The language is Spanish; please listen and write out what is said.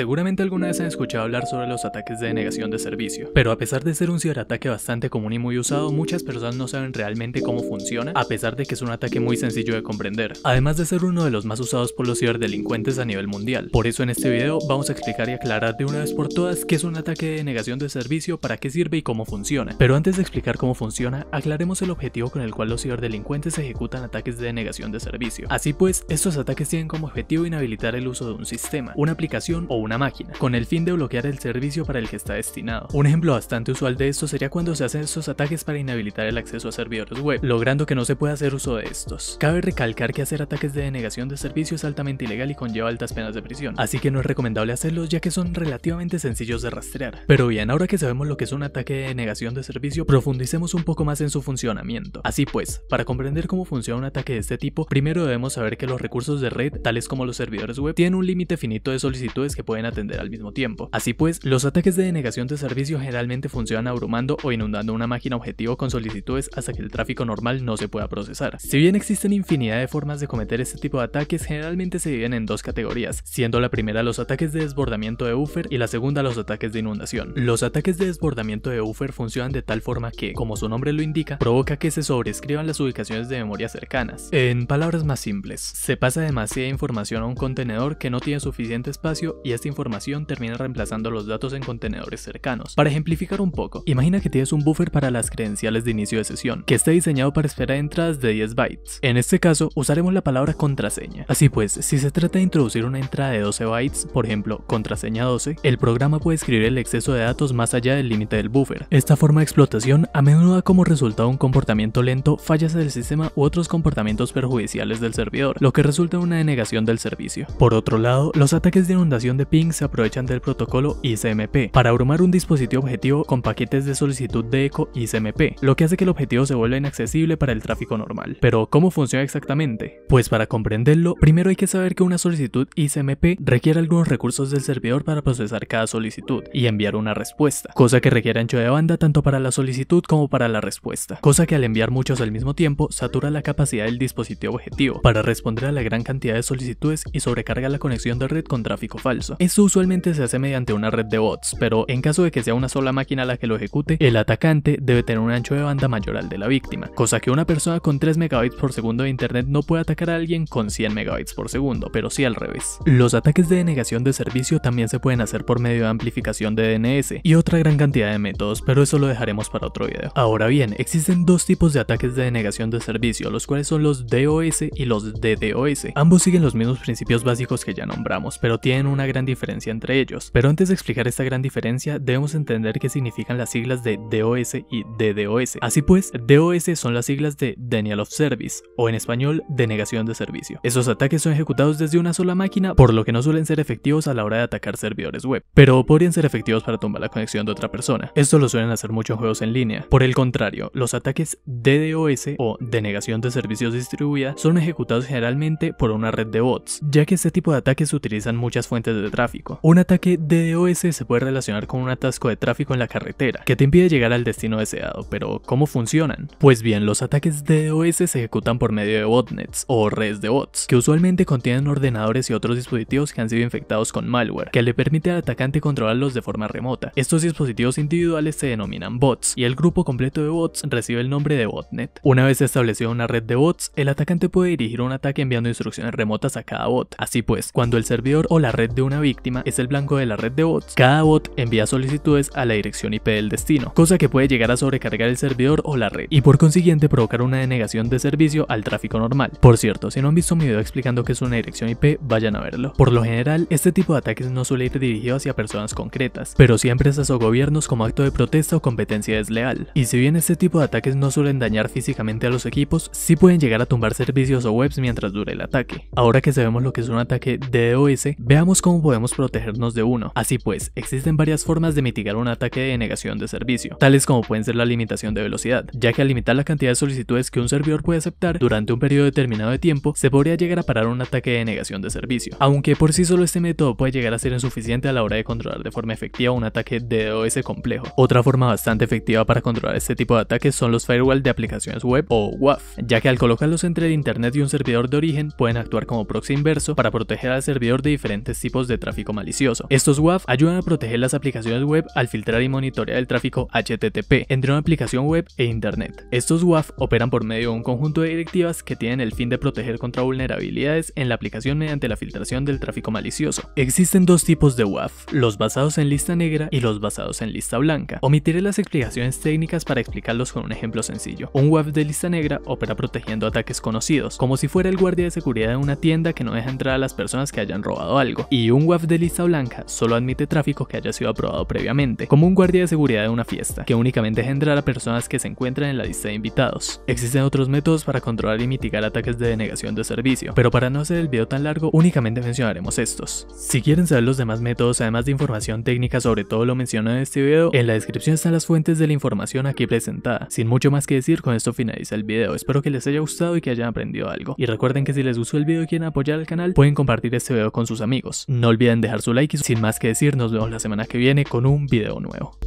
Seguramente alguna vez han escuchado hablar sobre los ataques de denegación de servicio, pero a pesar de ser un ciberataque bastante común y muy usado, muchas personas no saben realmente cómo funciona, a pesar de que es un ataque muy sencillo de comprender, además de ser uno de los más usados por los ciberdelincuentes a nivel mundial. Por eso en este video vamos a explicar y aclarar de una vez por todas qué es un ataque de denegación de servicio, para qué sirve y cómo funciona. Pero antes de explicar cómo funciona, aclaremos el objetivo con el cual los ciberdelincuentes ejecutan ataques de denegación de servicio. Así pues, estos ataques tienen como objetivo inhabilitar el uso de un sistema, una aplicación o una máquina, con el fin de bloquear el servicio para el que está destinado. Un ejemplo bastante usual de esto sería cuando se hacen estos ataques para inhabilitar el acceso a servidores web, logrando que no se pueda hacer uso de estos. Cabe recalcar que hacer ataques de denegación de servicio es altamente ilegal y conlleva altas penas de prisión, así que no es recomendable hacerlos ya que son relativamente sencillos de rastrear. Pero bien, ahora que sabemos lo que es un ataque de denegación de servicio, profundicemos un poco más en su funcionamiento. Así pues, para comprender cómo funciona un ataque de este tipo, primero debemos saber que los recursos de red, tales como los servidores web, tienen un límite finito de solicitudes que pueden atender al mismo tiempo. Así pues, los ataques de denegación de servicio generalmente funcionan abrumando o inundando una máquina objetivo con solicitudes hasta que el tráfico normal no se pueda procesar. Si bien existen infinidad de formas de cometer este tipo de ataques, generalmente se dividen en dos categorías, siendo la primera los ataques de desbordamiento de buffer y la segunda los ataques de inundación. Los ataques de desbordamiento de buffer funcionan de tal forma que, como su nombre lo indica, provoca que se sobrescriban las ubicaciones de memoria cercanas. En palabras más simples, se pasa demasiada información a un contenedor que no tiene suficiente espacio y es esta información termina reemplazando los datos en contenedores cercanos. Para ejemplificar un poco, imagina que tienes un buffer para las credenciales de inicio de sesión, que está diseñado para esperar entradas de 10 bytes. En este caso, usaremos la palabra contraseña. Así pues, si se trata de introducir una entrada de 12 bytes, por ejemplo, contraseña 12, el programa puede escribir el exceso de datos más allá del límite del buffer. Esta forma de explotación a menudo da como resultado un comportamiento lento, fallas del sistema u otros comportamientos perjudiciales del servidor, lo que resulta en una denegación del servicio. Por otro lado, los ataques de inundación de ping se aprovechan del protocolo ICMP para abrumar un dispositivo objetivo con paquetes de solicitud de eco ICMP, lo que hace que el objetivo se vuelva inaccesible para el tráfico normal. Pero, ¿cómo funciona exactamente? Pues para comprenderlo, primero hay que saber que una solicitud ICMP requiere algunos recursos del servidor para procesar cada solicitud y enviar una respuesta, cosa que requiere ancho de banda tanto para la solicitud como para la respuesta, cosa que al enviar muchos al mismo tiempo satura la capacidad del dispositivo objetivo para responder a la gran cantidad de solicitudes y sobrecarga la conexión de red con tráfico falso. Esto usualmente se hace mediante una red de bots, pero en caso de que sea una sola máquina la que lo ejecute, el atacante debe tener un ancho de banda mayor al de la víctima, cosa que una persona con 3 megabytes por segundo de internet no puede atacar a alguien con 100 megabytes por segundo, pero sí al revés. Los ataques de denegación de servicio también se pueden hacer por medio de amplificación de DNS y otra gran cantidad de métodos, pero eso lo dejaremos para otro video. Ahora bien, existen dos tipos de ataques de denegación de servicio, los cuales son los DOS y los DDoS. Ambos siguen los mismos principios básicos que ya nombramos, pero tienen una gran diferencia entre ellos. Pero antes de explicar esta gran diferencia, debemos entender qué significan las siglas de DOS y DDoS. Así pues, DOS son las siglas de Denial of Service, o en español, denegación de servicio. Esos ataques son ejecutados desde una sola máquina, por lo que no suelen ser efectivos a la hora de atacar servidores web, pero podrían ser efectivos para tumbar la conexión de otra persona. Esto lo suelen hacer muchos juegos en línea. Por el contrario, los ataques DDoS o denegación de servicios distribuida son ejecutados generalmente por una red de bots, ya que este tipo de ataques utilizan muchas fuentes de un ataque DDoS se puede relacionar con un atasco de tráfico en la carretera, que te impide llegar al destino deseado, pero ¿cómo funcionan? Pues bien, los ataques DDoS se ejecutan por medio de botnets o redes de bots, que usualmente contienen ordenadores y otros dispositivos que han sido infectados con malware, que le permite al atacante controlarlos de forma remota. Estos dispositivos individuales se denominan bots, y el grupo completo de bots recibe el nombre de botnet. Una vez establecida una red de bots, el atacante puede dirigir un ataque enviando instrucciones remotas a cada bot. Así pues, cuando el servidor o la red de una víctima es el blanco de la red de bots, cada bot envía solicitudes a la dirección IP del destino, cosa que puede llegar a sobrecargar el servidor o la red, y por consiguiente provocar una denegación de servicio al tráfico normal. Por cierto, si no han visto mi video explicando qué es una dirección IP, vayan a verlo. Por lo general, este tipo de ataques no suele ir dirigido hacia personas concretas, pero sí a empresas o gobiernos como acto de protesta o competencia desleal. Y si bien este tipo de ataques no suelen dañar físicamente a los equipos, sí pueden llegar a tumbar servicios o webs mientras dure el ataque. Ahora que sabemos lo que es un ataque DDoS, veamos cómo podemos protegernos de uno. Así pues, existen varias formas de mitigar un ataque de negación de servicio, tales como pueden ser la limitación de velocidad, ya que al limitar la cantidad de solicitudes que un servidor puede aceptar durante un periodo determinado de tiempo, se podría llegar a parar un ataque de negación de servicio. Aunque por sí solo este método puede llegar a ser insuficiente a la hora de controlar de forma efectiva un ataque de DOS complejo. Otra forma bastante efectiva para controlar este tipo de ataques son los firewall de aplicaciones web o WAF, ya que al colocarlos entre el internet y un servidor de origen pueden actuar como proxy inverso para proteger al servidor de diferentes tipos de tráfico malicioso. Estos WAF ayudan a proteger las aplicaciones web al filtrar y monitorear el tráfico HTTP entre una aplicación web e Internet. Estos WAF operan por medio de un conjunto de directivas que tienen el fin de proteger contra vulnerabilidades en la aplicación mediante la filtración del tráfico malicioso. Existen dos tipos de WAF, los basados en lista negra y los basados en lista blanca. Omitiré las explicaciones técnicas para explicarlos con un ejemplo sencillo. Un WAF de lista negra opera protegiendo ataques conocidos, como si fuera el guardia de seguridad de una tienda que no deja entrar a las personas que hayan robado algo, y un web de lista blanca solo admite tráfico que haya sido aprobado previamente, como un guardia de seguridad de una fiesta, que únicamente generará personas que se encuentran en la lista de invitados. Existen otros métodos para controlar y mitigar ataques de denegación de servicio, pero para no hacer el video tan largo únicamente mencionaremos estos. Si quieren saber los demás métodos, además de información técnica sobre todo lo mencionado en este video, en la descripción están las fuentes de la información aquí presentada. Sin mucho más que decir, con esto finaliza el video. Espero que les haya gustado y que hayan aprendido algo. Y recuerden que si les gustó el video y quieren apoyar al canal, pueden compartir este video con sus amigos. No olviden dejar su like y sin más que decir, nos vemos la semana que viene con un video nuevo.